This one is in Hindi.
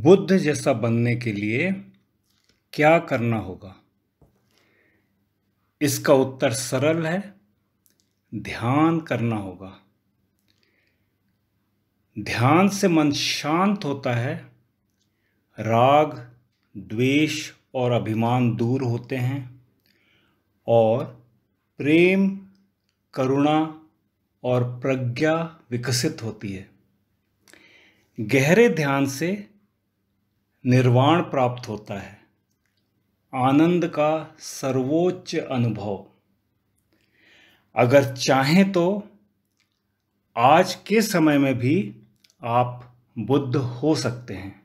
बुद्ध जैसा बनने के लिए क्या करना होगा इसका उत्तर सरल है ध्यान करना होगा ध्यान से मन शांत होता है राग द्वेष और अभिमान दूर होते हैं और प्रेम करुणा और प्रज्ञा विकसित होती है गहरे ध्यान से निर्वाण प्राप्त होता है आनंद का सर्वोच्च अनुभव अगर चाहें तो आज के समय में भी आप बुद्ध हो सकते हैं